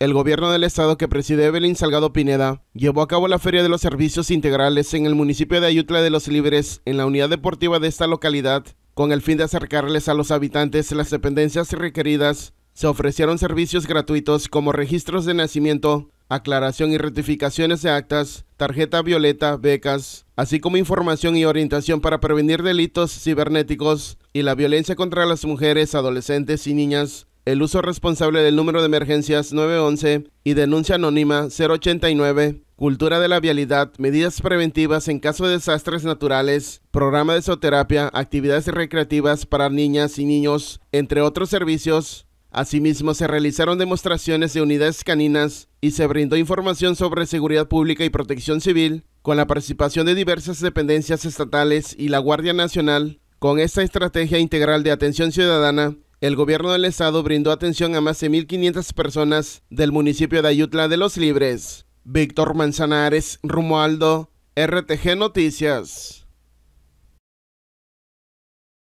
El gobierno del estado que preside Evelyn Salgado Pineda llevó a cabo la Feria de los Servicios Integrales en el municipio de Ayutla de los Libres, en la unidad deportiva de esta localidad, con el fin de acercarles a los habitantes las dependencias requeridas. Se ofrecieron servicios gratuitos como registros de nacimiento, aclaración y rectificaciones de actas, tarjeta violeta, becas, así como información y orientación para prevenir delitos cibernéticos y la violencia contra las mujeres, adolescentes y niñas, el uso responsable del número de emergencias 911 y denuncia anónima 089, cultura de la vialidad, medidas preventivas en caso de desastres naturales, programa de zooterapia, actividades recreativas para niñas y niños, entre otros servicios. Asimismo, se realizaron demostraciones de unidades caninas y se brindó información sobre seguridad pública y protección civil con la participación de diversas dependencias estatales y la Guardia Nacional. Con esta estrategia integral de atención ciudadana, el gobierno del estado brindó atención a más de 1.500 personas del municipio de Ayutla de los Libres. Víctor Manzanares, Rumualdo, RTG Noticias.